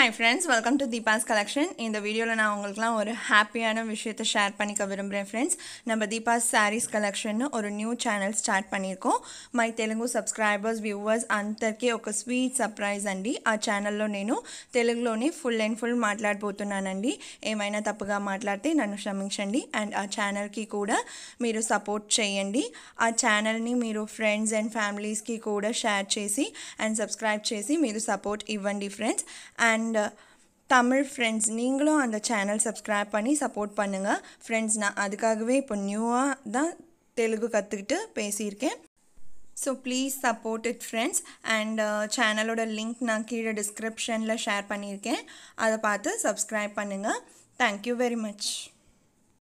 hi friends welcome to Deepa's collection இந்த வீடியோவில் நான் உங்களுக்குலாம் ஒரு ஹாப்பியான விஷயத்தை ஷேர் பண்ணிக்க விரும்புகிறேன் ஃப்ரெண்ட்ஸ் நம்ம தீபாஸ் சாரீஸ் கலெக்ஷன் ఒక న్యూ ఛానల్ స్టార్ట్ பண்ணியிருக்கோம் మై తెలుగు సబ్స్క్రైబర్స్ వ్యూవర్స్ అందరికీ ఒక స్వీట్ సర్ప్రైజ్ అండి ఆ ఛానల్లో నేను తెలుగులోని ఫుల్ అండ్ ఫుల్ మాట్లాడిపోతున్నానండి ఏమైనా తప్పుగా మాట్లాడితే నన్ను క్షమించండి అండ్ ఆ ఛానల్కి కూడా మీరు సపోర్ట్ చేయండి ఆ ఛానల్ని మీరు ఫ్రెండ్స్ అండ్ ఫ్యామిలీస్కి కూడా షేర్ చేసి అండ్ సబ్స్క్రైబ్ చేసి మీరు సపోర్ట్ ఇవ్వండి friends and and Tamil friends நீங்களும் அந்த சேனல் சப்ஸ்கிரைப் பண்ணி சப்போர்ட் பண்ணுங்கள் ஃப்ரெண்ட்ஸ் நான் அதுக்காகவே இப்போ நியூவாக தான் தெலுங்கு கற்றுக்கிட்டு பேசியிருக்கேன் so please support it friends and சேனலோட லிங்க் நான் கீழே டிஸ்கிரிப்ஷனில் ஷேர் பண்ணியிருக்கேன் அதை பார்த்து சப்ஸ்கிரைப் பண்ணுங்கள் தேங்க்யூ வெரி மச்